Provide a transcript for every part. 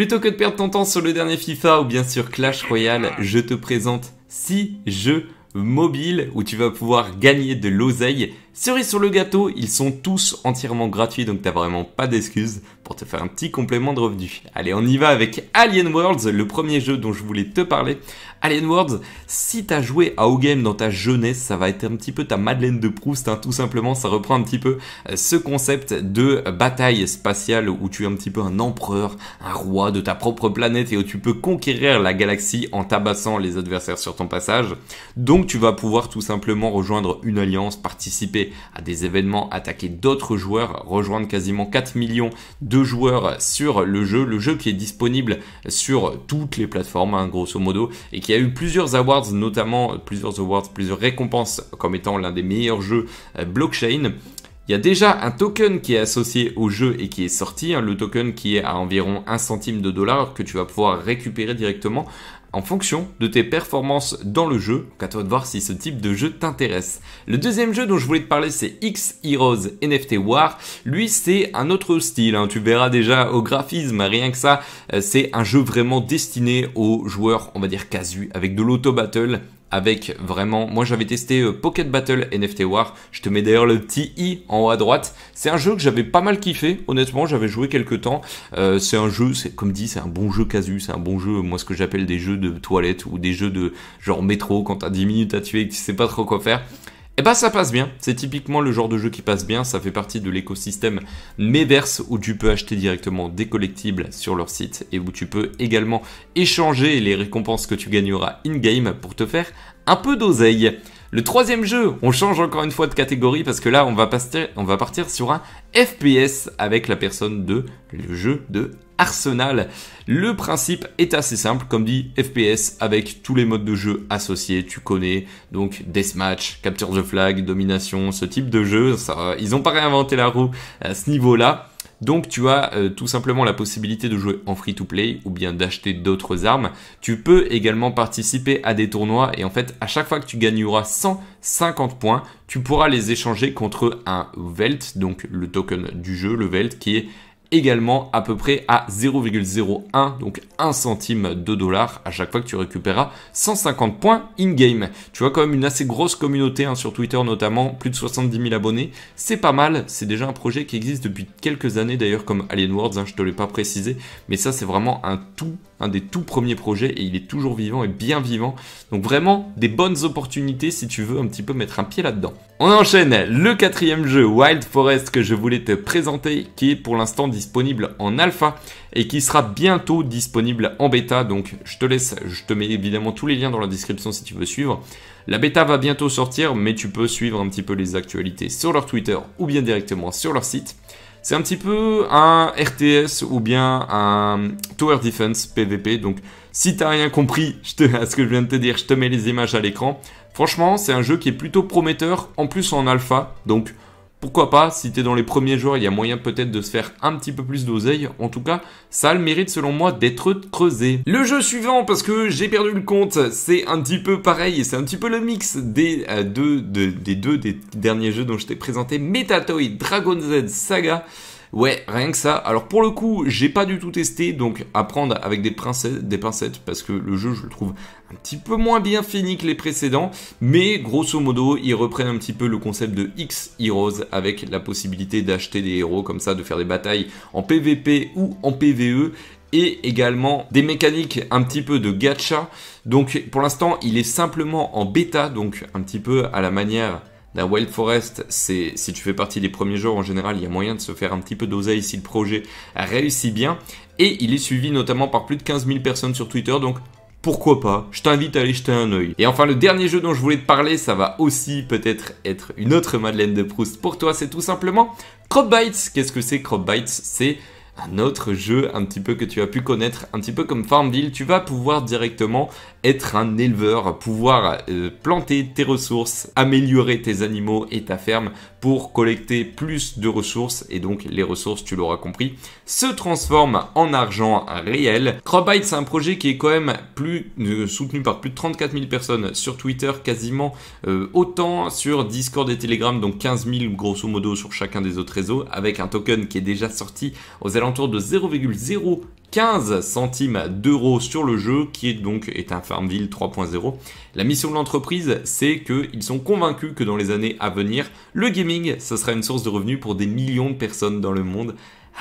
Plutôt que de perdre ton temps sur le dernier FIFA ou bien sur Clash Royale, je te présente 6 jeux mobiles où tu vas pouvoir gagner de l'oseille Cerise sur le gâteau, ils sont tous entièrement gratuits, donc t'as vraiment pas d'excuses pour te faire un petit complément de revenu. Allez, on y va avec Alien Worlds, le premier jeu dont je voulais te parler. Alien Worlds, si t'as joué à Ogame dans ta jeunesse, ça va être un petit peu ta Madeleine de Proust, hein. tout simplement. Ça reprend un petit peu euh, ce concept de bataille spatiale où tu es un petit peu un empereur, un roi de ta propre planète et où tu peux conquérir la galaxie en tabassant les adversaires sur ton passage. Donc tu vas pouvoir tout simplement rejoindre une alliance, participer à des événements, attaquer d'autres joueurs, rejoindre quasiment 4 millions de joueurs sur le jeu. Le jeu qui est disponible sur toutes les plateformes, hein, grosso modo, et qui a eu plusieurs awards, notamment euh, plusieurs awards, plusieurs récompenses comme étant l'un des meilleurs jeux euh, blockchain. Il y a déjà un token qui est associé au jeu et qui est sorti, hein, le token qui est à environ 1 centime de dollar que tu vas pouvoir récupérer directement en fonction de tes performances dans le jeu. Donc à toi de voir si ce type de jeu t'intéresse. Le deuxième jeu dont je voulais te parler, c'est X Heroes NFT War. Lui, c'est un autre style. Hein. Tu verras déjà au graphisme, rien que ça. Euh, c'est un jeu vraiment destiné aux joueurs, on va dire casu, avec de l'auto battle avec vraiment, moi j'avais testé euh, Pocket Battle NFT War, je te mets d'ailleurs le petit i en haut à droite, c'est un jeu que j'avais pas mal kiffé, honnêtement j'avais joué quelques temps, euh, c'est un jeu, c'est comme dit, c'est un bon jeu casu, c'est un bon jeu, moi ce que j'appelle des jeux de toilette ou des jeux de genre métro quand t'as 10 minutes à tuer et que tu sais pas trop quoi faire, et eh bah ben, ça passe bien, c'est typiquement le genre de jeu qui passe bien, ça fait partie de l'écosystème Meverse où tu peux acheter directement des collectibles sur leur site et où tu peux également échanger les récompenses que tu gagneras in-game pour te faire un peu d'oseille. Le troisième jeu, on change encore une fois de catégorie parce que là, on va, passer, on va partir sur un FPS avec la personne de le jeu de Arsenal. Le principe est assez simple, comme dit FPS avec tous les modes de jeu associés, tu connais, donc Deathmatch, Capture the Flag, Domination, ce type de jeu, ça, ils n'ont pas réinventé la roue à ce niveau-là. Donc tu as euh, tout simplement la possibilité de jouer en free-to-play ou bien d'acheter d'autres armes. Tu peux également participer à des tournois et en fait à chaque fois que tu gagneras 150 points, tu pourras les échanger contre un Velt, donc le token du jeu, le Velt qui est également à peu près à 0,01, donc 1 centime de dollar à chaque fois que tu récupéreras 150 points in-game. Tu vois quand même une assez grosse communauté hein, sur Twitter notamment, plus de 70 000 abonnés. C'est pas mal, c'est déjà un projet qui existe depuis quelques années d'ailleurs comme Alien Worlds, hein, je te l'ai pas précisé, mais ça c'est vraiment un tout un des tout premiers projets et il est toujours vivant et bien vivant. Donc vraiment des bonnes opportunités si tu veux un petit peu mettre un pied là-dedans. On enchaîne le quatrième jeu Wild Forest que je voulais te présenter qui est pour l'instant disponible en alpha et qui sera bientôt disponible en bêta. Donc je te laisse, je te mets évidemment tous les liens dans la description si tu veux suivre. La bêta va bientôt sortir mais tu peux suivre un petit peu les actualités sur leur Twitter ou bien directement sur leur site. C'est un petit peu un RTS ou bien un Tower Defense PVP. Donc, si t'as rien compris je te, à ce que je viens de te dire, je te mets les images à l'écran. Franchement, c'est un jeu qui est plutôt prometteur, en plus en alpha. Donc, pourquoi pas, si t'es dans les premiers jours, il y a moyen peut-être de se faire un petit peu plus d'oseille. En tout cas, ça a le mérite selon moi d'être creusé. Le jeu suivant, parce que j'ai perdu le compte, c'est un petit peu pareil, c'est un petit peu le mix des, euh, deux, des deux des derniers jeux dont je t'ai présenté, Metatoy Dragon Z Saga. Ouais, rien que ça. Alors pour le coup, j'ai pas du tout testé, donc à prendre avec des pincettes, des pincettes, parce que le jeu, je le trouve un petit peu moins bien fini que les précédents, mais grosso modo, ils reprennent un petit peu le concept de X Heroes avec la possibilité d'acheter des héros comme ça, de faire des batailles en PvP ou en PvE et également des mécaniques un petit peu de gacha. Donc pour l'instant, il est simplement en bêta, donc un petit peu à la manière la Wild Forest, c'est si tu fais partie des premiers jours en général, il y a moyen de se faire un petit peu d'oseille si le projet réussit bien. Et il est suivi notamment par plus de 15 000 personnes sur Twitter, donc pourquoi pas Je t'invite à aller jeter un oeil. Et enfin, le dernier jeu dont je voulais te parler, ça va aussi peut-être être une autre Madeleine de Proust pour toi, c'est tout simplement Crop Bites. Qu'est-ce que c'est Crop Bites C'est un autre jeu un petit peu que tu as pu connaître, un petit peu comme Farmville, tu vas pouvoir directement être un éleveur, pouvoir euh, planter tes ressources, améliorer tes animaux et ta ferme pour collecter plus de ressources et donc les ressources, tu l'auras compris, se transforment en argent réel. Crobite c'est un projet qui est quand même plus euh, soutenu par plus de 34 000 personnes sur Twitter, quasiment euh, autant sur Discord et Telegram, donc 15 000 grosso modo sur chacun des autres réseaux, avec un token qui est déjà sorti aux alentours de 0,0 15 centimes d'euros sur le jeu, qui est donc est un Farmville 3.0. La mission de l'entreprise, c'est qu'ils sont convaincus que dans les années à venir, le gaming, ce sera une source de revenus pour des millions de personnes dans le monde.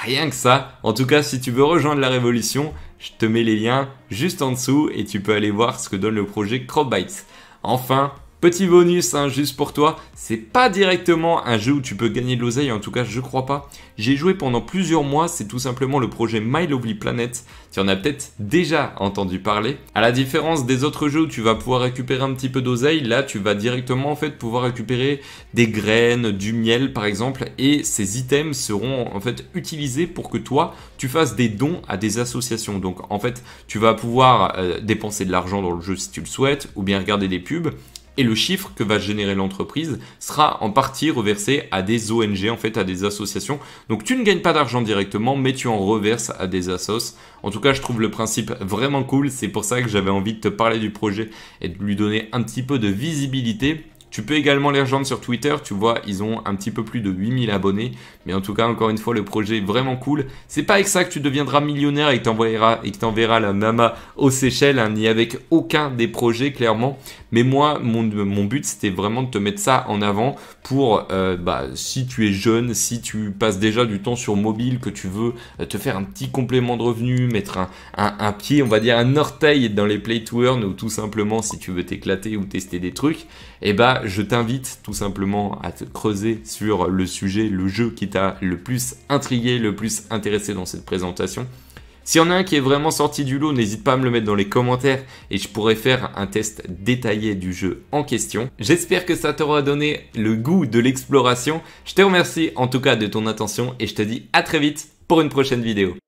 Rien que ça. En tout cas, si tu veux rejoindre la révolution, je te mets les liens juste en dessous et tu peux aller voir ce que donne le projet Cropbytes. Enfin, Petit bonus, hein, juste pour toi, c'est pas directement un jeu où tu peux gagner de l'oseille, en tout cas je crois pas. J'ai joué pendant plusieurs mois, c'est tout simplement le projet My Lovely Planet, tu en as peut-être déjà entendu parler. À la différence des autres jeux où tu vas pouvoir récupérer un petit peu d'oseille, là tu vas directement en fait pouvoir récupérer des graines, du miel par exemple, et ces items seront en fait utilisés pour que toi tu fasses des dons à des associations. Donc en fait tu vas pouvoir euh, dépenser de l'argent dans le jeu si tu le souhaites, ou bien regarder des pubs, et le chiffre que va générer l'entreprise sera en partie reversé à des ONG, en fait à des associations. Donc tu ne gagnes pas d'argent directement, mais tu en reverses à des assos. En tout cas, je trouve le principe vraiment cool, c'est pour ça que j'avais envie de te parler du projet et de lui donner un petit peu de visibilité. Tu peux également les rejoindre sur Twitter, tu vois, ils ont un petit peu plus de 8000 abonnés. Mais en tout cas, encore une fois, le projet est vraiment cool. C'est pas avec ça que tu deviendras millionnaire et que enverras la mama aux Seychelles, hein, ni avec aucun des projets, clairement. Mais moi, mon, but, c'était vraiment de te mettre ça en avant pour, euh, bah, si tu es jeune, si tu passes déjà du temps sur mobile, que tu veux euh, te faire un petit complément de revenu, mettre un, un pied, on va dire un orteil dans les play to earn, ou tout simplement si tu veux t'éclater ou tester des trucs, et eh bah je t'invite tout simplement à te creuser sur le sujet, le jeu qui t'a le plus intrigué, le plus intéressé dans cette présentation. S'il y en a un qui est vraiment sorti du lot, n'hésite pas à me le mettre dans les commentaires et je pourrai faire un test détaillé du jeu en question. J'espère que ça t'aura donné le goût de l'exploration. Je te remercie en tout cas de ton attention et je te dis à très vite pour une prochaine vidéo.